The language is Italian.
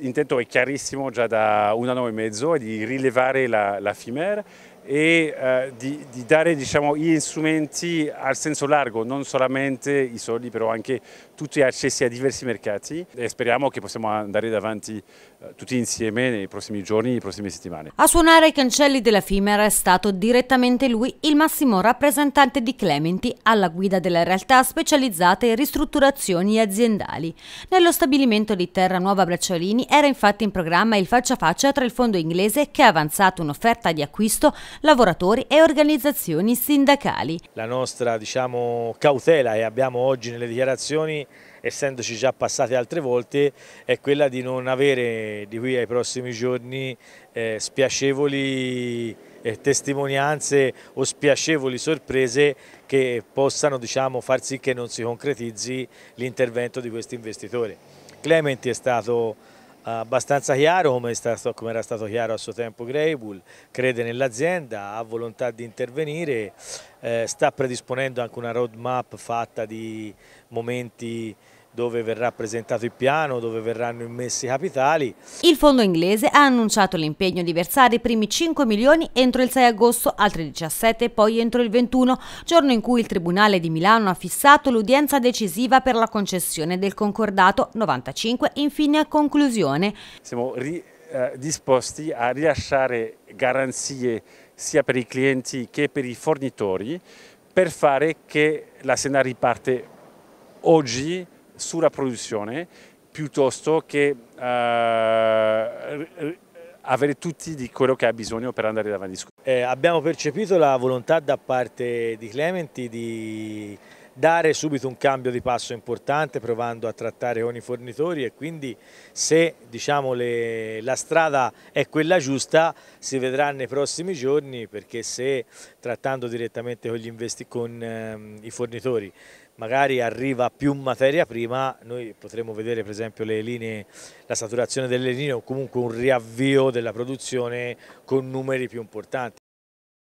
L'intento è chiarissimo già da un anno e mezzo, è di rilevare la, la FIMER e eh, di, di, dare diciamo, gli strumenti al senso largo, non solamente i soldi, però anche tutti gli accessi a diversi mercati e speriamo che possiamo andare davanti eh, tutti insieme nei prossimi giorni, nelle prossime settimane. A suonare i cancelli della FIMER è stato direttamente lui il massimo rappresentante di Clementi alla guida della realtà specializzata in ristrutturazioni aziendali. Nello stabilimento di Terra Nuova Bracciolini era infatti in programma il faccia a faccia tra il fondo inglese che ha avanzato un'offerta di acquisto lavoratori e organizzazioni sindacali. La nostra diciamo, cautela e abbiamo oggi nelle dichiarazioni essendoci già passate altre volte, è quella di non avere di qui ai prossimi giorni eh, spiacevoli eh, testimonianze o spiacevoli sorprese che possano diciamo, far sì che non si concretizzi l'intervento di questo investitore. Clementi è stato abbastanza chiaro come, stato, come, era stato chiaro a suo tempo Greybull, crede nell'azienda, ha volontà di intervenire, eh, sta predisponendo anche una roadmap fatta di momenti dove verrà presentato il piano, dove verranno immessi i capitali. Il fondo inglese ha annunciato l'impegno di versare i primi 5 milioni entro il 6 agosto, altri 17 e poi entro il 21, giorno in cui il Tribunale di Milano ha fissato l'udienza decisiva per la concessione del concordato 95 infine a conclusione. Siamo ri, eh, disposti a rilasciare garanzie sia per i clienti che per i fornitori per fare che la Sena riparte oggi sulla produzione piuttosto che uh, avere tutti di quello che ha bisogno per andare davanti. Eh, abbiamo percepito la volontà da parte di Clementi di dare subito un cambio di passo importante provando a trattare con i fornitori e quindi se diciamo, le, la strada è quella giusta si vedrà nei prossimi giorni perché se trattando direttamente con, con ehm, i fornitori magari arriva più materia prima, noi potremo vedere per esempio le linee, la saturazione delle linee o comunque un riavvio della produzione con numeri più importanti.